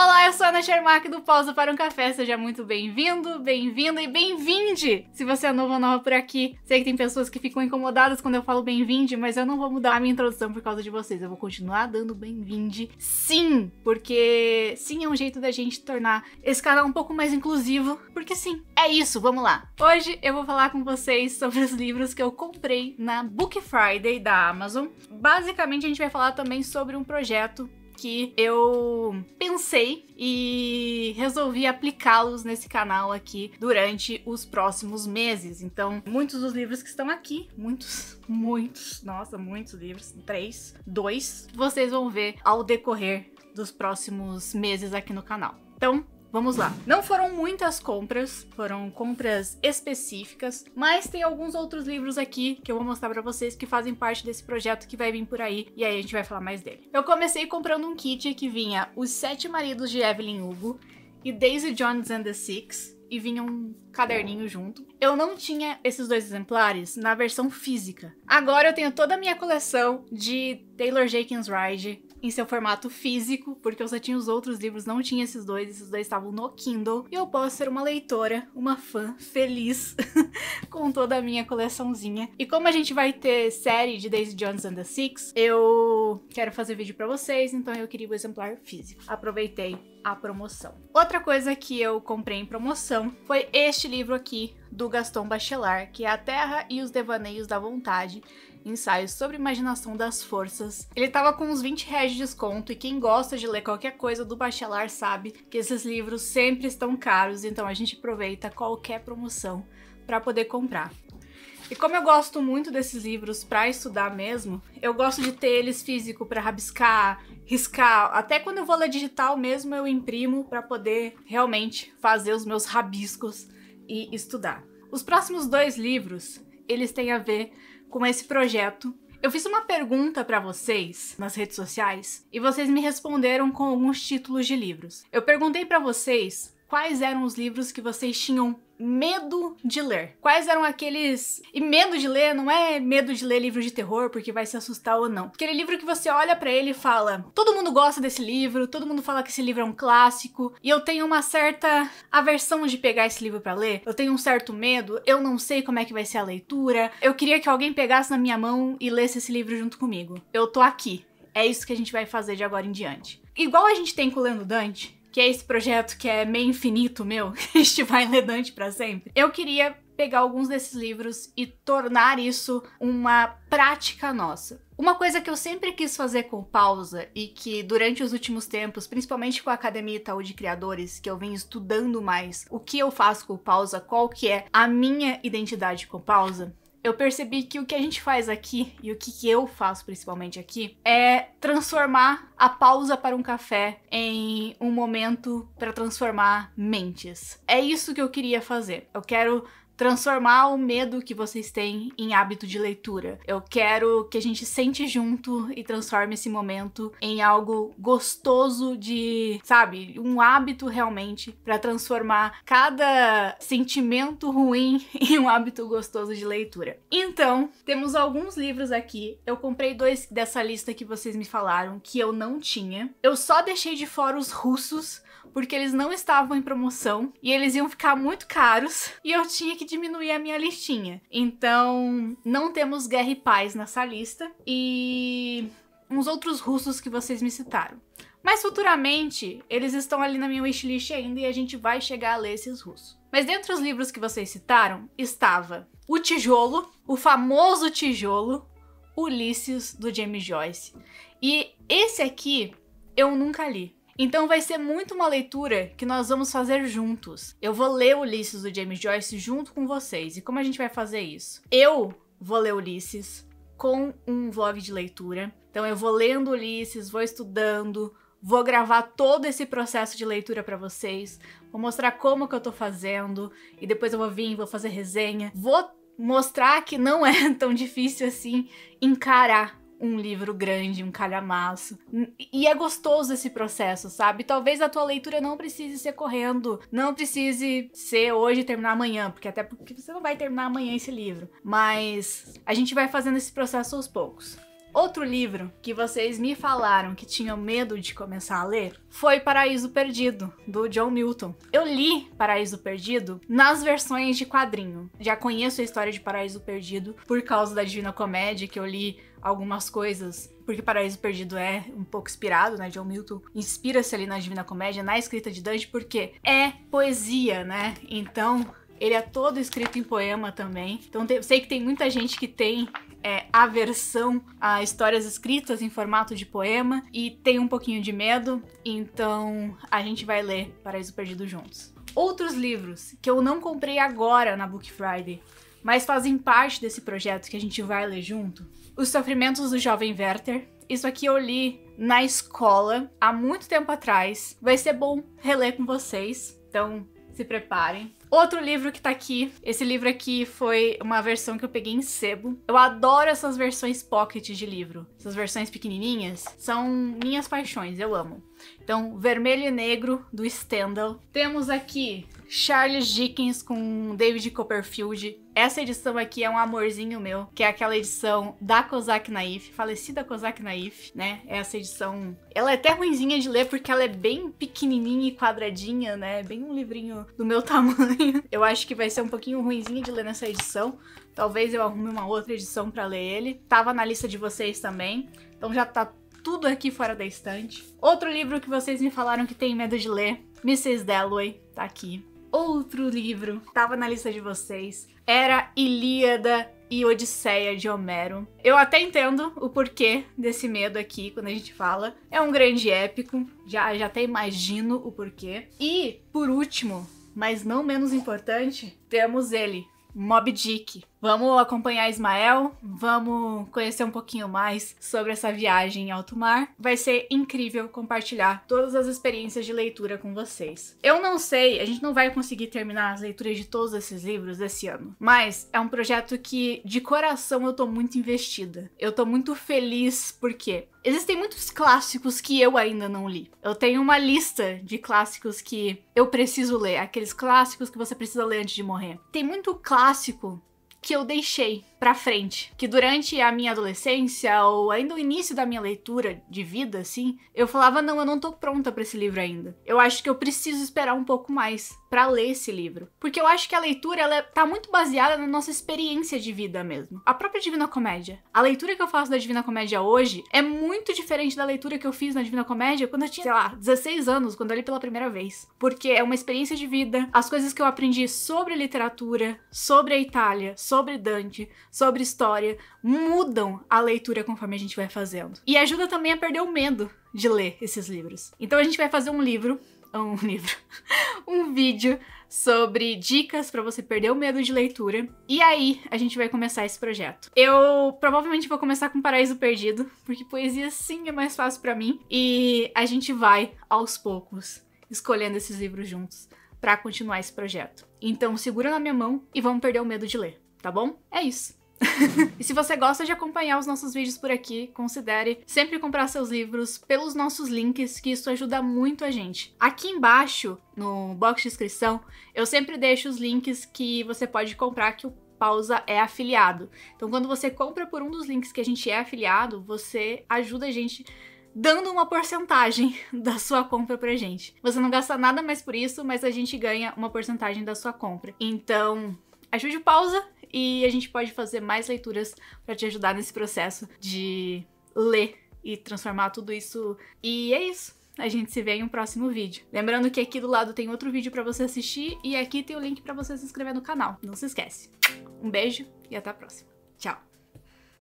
Olá, eu sou a Ana Shermack do Pausa para um Café. Seja muito bem-vindo, bem-vinda e bem-vinde! Se você é novo ou nova por aqui, sei que tem pessoas que ficam incomodadas quando eu falo bem-vinde, mas eu não vou mudar a minha introdução por causa de vocês. Eu vou continuar dando bem-vinde, sim! Porque sim é um jeito da gente tornar esse canal um pouco mais inclusivo. Porque sim, é isso, vamos lá! Hoje eu vou falar com vocês sobre os livros que eu comprei na Book Friday da Amazon. Basicamente, a gente vai falar também sobre um projeto que eu pensei e resolvi aplicá-los nesse canal aqui durante os próximos meses. Então, muitos dos livros que estão aqui, muitos, muitos, nossa, muitos livros, três, dois, vocês vão ver ao decorrer dos próximos meses aqui no canal. Então, Vamos lá. Não foram muitas compras, foram compras específicas, mas tem alguns outros livros aqui que eu vou mostrar para vocês que fazem parte desse projeto que vai vir por aí e aí a gente vai falar mais dele. Eu comecei comprando um kit que vinha Os Sete Maridos de Evelyn Hugo e Daisy Jones and the Six, e vinha um caderninho junto. Eu não tinha esses dois exemplares na versão física. Agora eu tenho toda a minha coleção de Taylor Jenkins Ride, em seu formato físico, porque eu só tinha os outros livros, não tinha esses dois, esses dois estavam no Kindle. E eu posso ser uma leitora, uma fã feliz com toda a minha coleçãozinha. E como a gente vai ter série de Daisy Jones and the Six, eu quero fazer vídeo para vocês, então eu queria o exemplar físico. Aproveitei a promoção. Outra coisa que eu comprei em promoção foi este livro aqui do Gaston Bachelard, que é A Terra e os Devaneios da Vontade, ensaios sobre imaginação das forças. Ele tava com uns 20 reais de desconto e quem gosta de ler qualquer coisa do Bachelar sabe que esses livros sempre estão caros, então a gente aproveita qualquer promoção para poder comprar. E como eu gosto muito desses livros para estudar mesmo, eu gosto de ter eles físico para rabiscar, riscar. Até quando eu vou ler digital mesmo, eu imprimo para poder realmente fazer os meus rabiscos e estudar. Os próximos dois livros, eles têm a ver com esse projeto. Eu fiz uma pergunta para vocês nas redes sociais e vocês me responderam com alguns títulos de livros. Eu perguntei para vocês quais eram os livros que vocês tinham medo de ler. Quais eram aqueles. E medo de ler não é medo de ler livro de terror porque vai se assustar ou não. Aquele livro que você olha para ele e fala: todo mundo gosta desse livro, todo mundo fala que esse livro é um clássico, e eu tenho uma certa aversão de pegar esse livro para ler, eu tenho um certo medo, eu não sei como é que vai ser a leitura, eu queria que alguém pegasse na minha mão e lesse esse livro junto comigo. Eu tô aqui. É isso que a gente vai fazer de agora em diante. Igual a gente tem com o Lendo Dante, que é esse projeto que é meio infinito meu, que a gente vai ledante para sempre, eu queria pegar alguns desses livros e tornar isso uma prática nossa. Uma coisa que eu sempre quis fazer com pausa e que durante os últimos tempos, principalmente com a Academia Itaú de Criadores, que eu venho estudando mais o que eu faço com pausa, qual que é a minha identidade com pausa, eu percebi que o que a gente faz aqui, e o que eu faço principalmente aqui, é transformar a pausa para um café em um momento para transformar mentes. É isso que eu queria fazer. Eu quero transformar o medo que vocês têm em hábito de leitura. Eu quero que a gente sente junto e transforme esse momento em algo gostoso de, sabe, um hábito realmente para transformar cada sentimento ruim em um hábito gostoso de leitura. Então, temos alguns livros aqui. Eu comprei dois dessa lista que vocês me falaram que eu não tinha. Eu só deixei de fora os russos porque eles não estavam em promoção e eles iam ficar muito caros e eu tinha que diminuir a minha listinha. Então, não temos guerra e paz nessa lista. E uns outros russos que vocês me citaram. Mas futuramente, eles estão ali na minha wishlist ainda e a gente vai chegar a ler esses russos. Mas dentre os livros que vocês citaram, estava O Tijolo, o famoso Tijolo, Ulisses, do James Joyce. E esse aqui eu nunca li. Então vai ser muito uma leitura que nós vamos fazer juntos. Eu vou ler Ulisses do James Joyce junto com vocês. E como a gente vai fazer isso? Eu vou ler Ulisses com um vlog de leitura. Então eu vou lendo Ulisses, vou estudando, Vou gravar todo esse processo de leitura para vocês, vou mostrar como que eu tô fazendo e depois eu vou vir, vou fazer resenha. Vou mostrar que não é tão difícil assim encarar um livro grande, um calhamaço. E é gostoso esse processo, sabe? Talvez a tua leitura não precise ser correndo, não precise ser hoje e terminar amanhã, porque até porque você não vai terminar amanhã esse livro. Mas a gente vai fazendo esse processo aos poucos. Outro livro que vocês me falaram que tinham medo de começar a ler foi Paraíso Perdido, do John Milton. Eu li Paraíso Perdido nas versões de quadrinho. Já conheço a história de Paraíso Perdido por causa da Divina Comédia, que eu li algumas coisas, porque Paraíso Perdido é um pouco inspirado, né? John Milton inspira-se ali na Divina Comédia, na escrita de Dante, porque é poesia, né? Então, ele é todo escrito em poema também. Então, sei que tem muita gente que tem é, aversão a histórias escritas em formato de poema e tem um pouquinho de medo, então a gente vai ler Paraíso Perdido juntos. Outros livros que eu não comprei agora na Book Friday, mas fazem parte desse projeto que a gente vai ler junto: Os Sofrimentos do Jovem Werther. Isso aqui eu li na escola há muito tempo atrás. Vai ser bom reler com vocês. Então, se preparem. Outro livro que tá aqui, esse livro aqui foi uma versão que eu peguei em sebo. Eu adoro essas versões pocket de livro, essas versões pequenininhas, são minhas paixões, eu amo. Então, Vermelho e Negro, do Stendhal. Temos aqui Charles Dickens com David Copperfield. Essa edição aqui é um amorzinho meu, que é aquela edição da Kozak Naif, falecida Kozak Naif, né? Essa edição, ela é até ruinzinha de ler porque ela é bem pequenininha e quadradinha, né? Bem um livrinho do meu tamanho. Eu acho que vai ser um pouquinho ruimzinha de ler nessa edição. Talvez eu arrume uma outra edição para ler ele. Tava na lista de vocês também. Então já tá tudo aqui fora da estante. Outro livro que vocês me falaram que tem medo de ler, Mrs. Dalloway, tá aqui. Outro livro, tava na lista de vocês, era Ilíada e Odisseia de Homero. Eu até entendo o porquê desse medo aqui quando a gente fala. É um grande épico, já, já até imagino o porquê. E, por último, mas não menos importante, temos ele, Mob Dick. Vamos acompanhar Ismael, vamos conhecer um pouquinho mais sobre essa viagem em alto mar. Vai ser incrível compartilhar todas as experiências de leitura com vocês. Eu não sei, a gente não vai conseguir terminar as leituras de todos esses livros esse ano, mas é um projeto que de coração eu tô muito investida. Eu tô muito feliz porque existem muitos clássicos que eu ainda não li. Eu tenho uma lista de clássicos que eu preciso ler, aqueles clássicos que você precisa ler antes de morrer. Tem muito clássico que eu deixei para frente. Que durante a minha adolescência, ou ainda o início da minha leitura de vida, assim, eu falava: não, eu não tô pronta para esse livro ainda. Eu acho que eu preciso esperar um pouco mais para ler esse livro. Porque eu acho que a leitura, ela tá muito baseada na nossa experiência de vida mesmo. A própria Divina Comédia. A leitura que eu faço da Divina Comédia hoje é muito diferente da leitura que eu fiz na Divina Comédia quando eu tinha, sei lá, 16 anos, quando eu li pela primeira vez. Porque é uma experiência de vida, as coisas que eu aprendi sobre literatura, sobre a Itália, sobre Dante, sobre história mudam a leitura conforme a gente vai fazendo. E ajuda também a perder o medo de ler esses livros. Então a gente vai fazer um livro, ah, um livro, um vídeo sobre dicas para você perder o medo de leitura. E aí a gente vai começar esse projeto. Eu provavelmente vou começar com Paraíso Perdido, porque poesia sim é mais fácil para mim. E a gente vai aos poucos escolhendo esses livros juntos para continuar esse projeto. Então segura na minha mão e vamos perder o medo de ler, tá bom? É isso. e se você gosta de acompanhar os nossos vídeos por aqui, considere sempre comprar seus livros pelos nossos links, que isso ajuda muito a gente. Aqui embaixo, no box de inscrição, eu sempre deixo os links que você pode comprar que o Pausa é afiliado. Então, quando você compra por um dos links que a gente é afiliado, você ajuda a gente dando uma porcentagem da sua compra pra gente. Você não gasta nada mais por isso, mas a gente ganha uma porcentagem da sua compra. Então, ajude o Pausa e a gente pode fazer mais leituras para te ajudar nesse processo de ler e transformar tudo isso. E é isso. A gente se vê em um próximo vídeo. Lembrando que aqui do lado tem outro vídeo para você assistir e aqui tem o link para você se inscrever no canal. Não se esquece. Um beijo e até a próxima. Tchau.